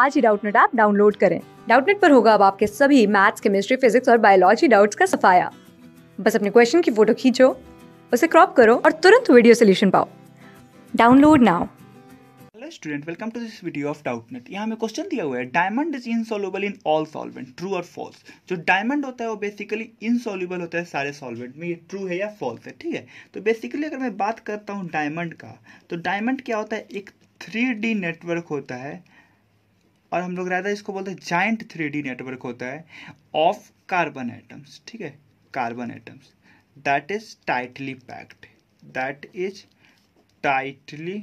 आज ही Doubtnut app download करें डाउटनेट पर होगा अब आपके सभी मैथ्स केमिस्ट्री फिजिक्स और बायोलॉजी डाउट्स का सफाया बस अपने क्वेश्चन की फोटो खींचो उसे क्रॉप करो और तुरंत वीडियो सोल्यूशन पाओ download now hello student welcome to this video of Doubtnut यहाँ हमें क्वेश्चन दिया हुआ है diamond is insoluble in all solvent true और फॉल्स जो डायमंड होता है वो बेसिकली इनसॉल्युबल होता है सारे सॉल्वेंट में ये ट्रू है या फॉल्स है ठीक है तो बेसिकली अगर मैं बात करता हूँ डायमंड का तो डायमंड क्या होता है एक थ्री नेटवर्क होता है और हम लोग रहता है इसको बोलते हैं जाइंट थ्री नेटवर्क होता है ऑफ कार्बन एटम्स ठीक है carbon atoms that is tightly packed that is tightly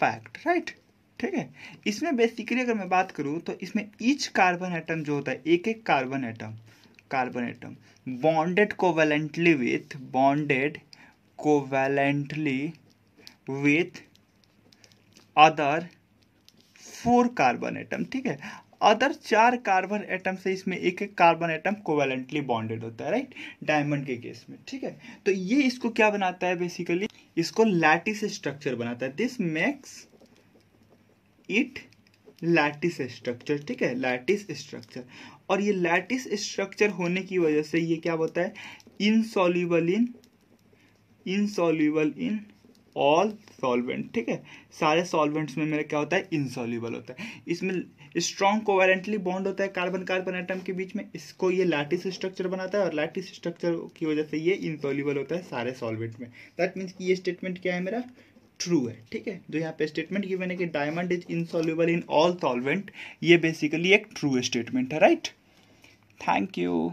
packed right ठीक है इसमें बेसिकली अगर मैं बात करूँ तो इसमें ईच कार्बन एटम जो होता है एक एक carbon atom carbon atom bonded covalently with bonded covalently with other four carbon atom ठीक है अदर चार कार्बन एटम से इसमें एक एक कार्बन एटम कोवेलेंटली बॉन्डेड होता है राइट डायमंड के केस में ठीक है तो ये इसको क्या बनाता है बेसिकली इसको लैटिस स्ट्रक्चर बनाता है this makes it lattice structure ठीक है लैटिस स्ट्रक्चर और ये लैटिस स्ट्रक्चर होने की वजह से ये क्या होता है insoluble in insoluble in all solvent ठीक है सारे सॉल्वेंट्स में मेरा क्या होता है इंसॉल्यूबल होता है इसमें स्ट्रॉन्ग कोवेरेंटली बॉन्ड होता है कार्बन कार्बन एटम के बीच में इसको ये लैटिस स्ट्रक्चर बनाता है और लैटिस स्ट्रक्चर की वजह से ये इंसॉल्यूबल होता है सारे सॉल्वेंट में दैट मीन्स कि ये स्टेटमेंट क्या है मेरा ट्रू है ठीक है जो तो यहाँ पे स्टेटमेंट गिवन है कि diamond is insoluble in all solvent ये बेसिकली एक ट्रू स्टेटमेंट है राइट थैंक यू